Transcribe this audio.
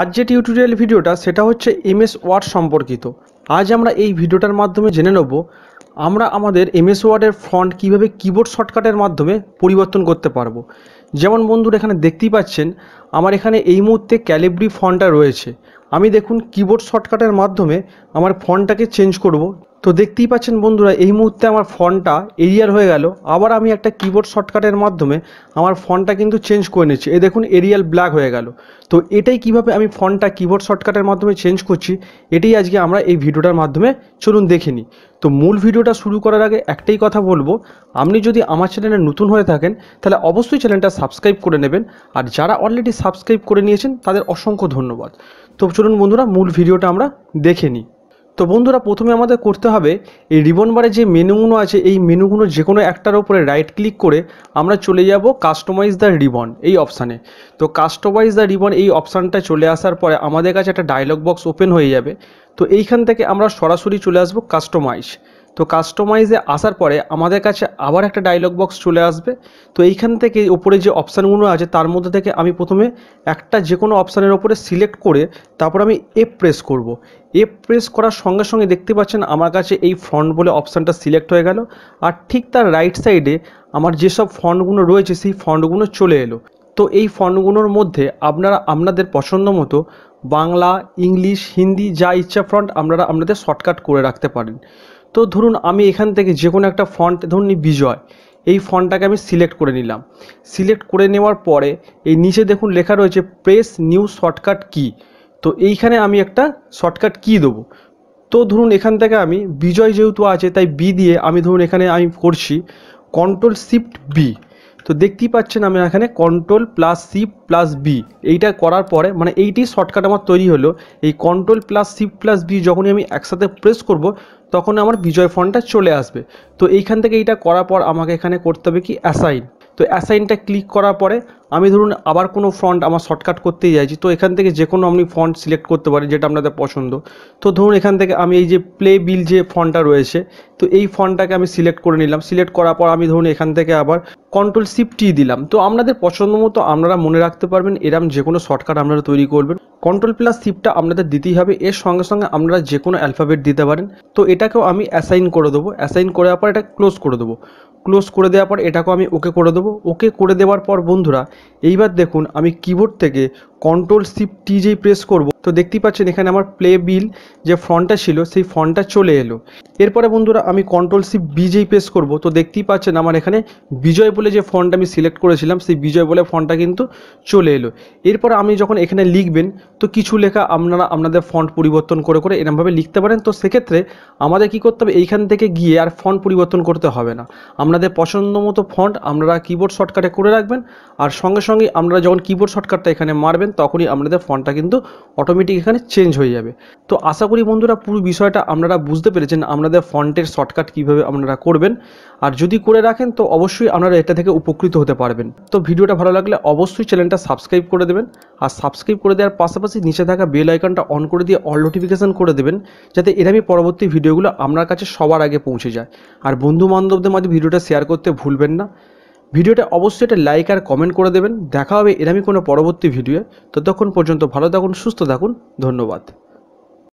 আজ যে টিউটোরিয়াল ভিডিওটা সেটা হচ্ছে এমএস ওয়ার্ড সম্পর্কিত আজ আমরা এই ভিডিওটার মাধ্যমে জেনে নেব আমরা আমাদের এমএস ওয়ার্ডের ফন্ট কিভাবে কিবোর্ড শর্টকাটের মাধ্যমে পরিবর্তন করতে পারবো যেমন বন্ধুরা এখানে দেখতেই পাচ্ছেন আমার এখানে এই মুহূর্তে ক্যালিব্রি ফন্টটা রয়েছে আমি দেখুন কিবোর্ড শর্টকাটের মাধ্যমে আমার ফন্টটাকে চেঞ্জ করব তো দেখতেই পাচ্ছেন বন্ধুরা এই মুহূর্তে আমার ফন্টটা এরিয়ার হয়ে গেল আবার আমি একটা কিবোর্ড শর্টকাটের মাধ্যমে আমার ফন্টটা কিন্তু চেঞ্জ করে নিচ্ছি এই দেখুন এরিয়াল ব্ল্যাক হয়ে গেল তো এটাই কিভাবে আমি ফন্টটা কিবোর্ড শর্টকাটের মাধ্যমে চেঞ্জ করছি এটাই আজকে আমরা এই ভিডিওটার মাধ্যমে চলুন দেখে নিই তো মূল ভিডিওটা শুরু করার আগে একটাই কথা বলবো আপনি যদি আমার চ্যানেলে নতুন হয়ে থাকেন তাহলে অবশ্যই চ্যানেলটা সাবস্ক্রাইব করে নেবেন আর যারা অলরেডি সাবস্ক্রাইব করে নিয়েছেন তাদের অসংখ্য ধন্যবাদ তো চলুন বন্ধুরা মূল ভিডিওটা আমরা দেখে নিই তো বন্ধুরা প্রথমে আমাদের করতে হবে এই রিবন বারে যে মেনুগুলো আছে এই মেনুগুলো যে কোনো একটার ওপরে রাইট ক্লিক করে আমরা চলে যাব কাস্টমাইজ দ্য রিবন এই অপশানে তো কাস্টমাইজ দ্য রিবন এই অপশানটা চলে আসার পরে আমাদের কাছে একটা ডায়লগ বক্স ওপেন হয়ে যাবে তো এইখান থেকে আমরা সরাসরি চলে আসব কাস্টমাইজ তো কাস্টমাইজে আসার পরে আমাদের কাছে আবার একটা ডায়লগ বক্স চলে আসবে তো এইখান থেকে ওপরে যে অপশানগুলো আছে তার মধ্যে থেকে আমি প্রথমে একটা যে কোনো অপশানের ওপরে সিলেক্ট করে তারপর আমি এফ প্রেস করব। এফ প্রেস করার সঙ্গে সঙ্গে দেখতে পাচ্ছেন আমার কাছে এই ফ্রন্ট বলে অপশানটা সিলেক্ট হয়ে গেল আর ঠিক তার রাইট সাইডে আমার যেসব ফন্ডগুলো রয়েছে সেই ফন্ডগুলো চলে এলো তো এই ফন্ডগুলোর মধ্যে আপনারা আপনাদের পছন্দ মতো বাংলা ইংলিশ হিন্দি যা ইচ্ছা ফ্রন্ট আপনারা আপনাদের শর্টকাট করে রাখতে পারেন তো ধরুন আমি এখান থেকে যে কোনো একটা ফন্ট ধরুন বিজয় এই ফন্টটাকে আমি সিলেক্ট করে নিলাম সিলেক্ট করে নেওয়ার পরে এই নিচে দেখুন লেখা রয়েছে প্রেস নিউ শর্টকাট কি তো এইখানে আমি একটা শর্টকাট কি দেবো তো ধরুন এখান থেকে আমি বিজয় যেহেতু আছে তাই বি দিয়ে আমি ধরুন এখানে আমি করছি কন্ট্রোল শিফট বি তো দেখতেই পাচ্ছেন আমি এখানে control plus C plus B এইটা করার পরে মানে এইটি শর্টকাট আমার তৈরি হলো এই control plus C plus B যখনই আমি একসাথে প্রেস করব তখন আমার বিজয় ফন্টটা চলে আসবে তো এইখান থেকে এইটা করার পর আমাকে এখানে করতে হবে কি অ্যাসাইন তো অ্যাসাইনটা ক্লিক করার পরে আমি ধরুন আবার কোনো ফন্ট আমার শর্টকাট করতেই চাইছি তো এখান থেকে যে কোনো আপনি ফন্ট সিলেক্ট করতে পারেন যেটা আপনাদের পছন্দ তো ধরুন এখান থেকে আমি এই যে প্লে বিল যে ফন্টটা রয়েছে তো এই ফন্টটাকে আমি সিলেক্ট করে নিলাম সিলেক্ট করার পর আমি ধরুন এখান থেকে আবার কন্ট্রোল সিফটি দিলাম তো আপনাদের পছন্দ মতো আপনারা মনে রাখতে পারবেন এরম যে কোনো শর্টকাট আপনারা তৈরি করবেন কন্ট্রোল প্লাস শিপটা আপনাদের দিতেই হবে এর সঙ্গে সঙ্গে আপনারা যে কোনো অ্যালফাবেট দিতে পারেন তো এটাকেও আমি অ্যাসাইন করে দেবো অ্যাসাইন করে পর এটা ক্লোজ করে দেবো ক্লোজ করে দেওয়ার পর এটাকেও আমি ওকে করে দেবো ওকে করে দেওয়ার পর বন্ধুরা এইবার দেখুন আমি কিবোর্ড থেকে কন্ট্রোল সিপ টি যেই প্রেস করব তো দেখতেই পাচ্ছেন এখানে আমার প্লে বিল যে ফন্টটা ছিল সেই ফন্টটা চলে এলো এরপরে বন্ধুরা আমি কন্ট্রোল সিপ বি যেই প্রেস করব তো দেখতেই পাচ্ছেন আমার এখানে বিজয় বলে যে ফন্টটা আমি সিলেক্ট করেছিলাম সেই বিজয় বলে ফন্টটা কিন্তু চলে এলো এরপর আমি যখন এখানে লিখবেন তো কিছু লেখা আপনারা আপনাদের ফন্ট পরিবর্তন করে করে এরমভাবে লিখতে পারেন তো সেক্ষেত্রে আমাদের কি করতে হবে এইখান থেকে গিয়ে আর ফন্ট পরিবর্তন করতে হবে না আপনাদের পছন্দ মতো ফন্ট আপনারা কিবোর্ড শর্টকাটে করে রাখবেন আর সঙ্গে সঙ্গে আপনারা যখন কিবোর্ড শর্টকাটটা এখানে মারবেন করবেন তখনই আপনাদের ফন্টটা কিন্তু অটোমেটিক এখানে চেঞ্জ হয়ে যাবে তো আশা করি বন্ধুরা পুরো বিষয়টা আপনারা বুঝতে পেরেছেন আপনাদের ফন্টের শর্টকাট কীভাবে আপনারা করবেন আর যদি করে রাখেন তো অবশ্যই আপনারা এটা থেকে উপকৃত হতে পারবেন তো ভিডিওটা ভালো লাগলে অবশ্যই চ্যানেলটা সাবস্ক্রাইব করে দেবেন আর সাবস্ক্রাইব করে দেওয়ার পাশাপাশি নিচে থাকা বেল আইকনটা অন করে দিয়ে অল নোটিফিকেশান করে দেবেন যাতে এরমই পরবর্তী ভিডিওগুলো আপনার কাছে সবার আগে পৌঁছে যায় আর বন্ধু বান্ধবদের মাঝে ভিডিওটা শেয়ার করতে ভুলবেন না ভিডিওটা অবশ্যই একটা লাইক আর কমেন্ট করে দেবেন দেখা হবে এরমই কোনো পরবর্তী ভিডিও ততক্ষণ পর্যন্ত ভালো থাকুন সুস্থ থাকুন ধন্যবাদ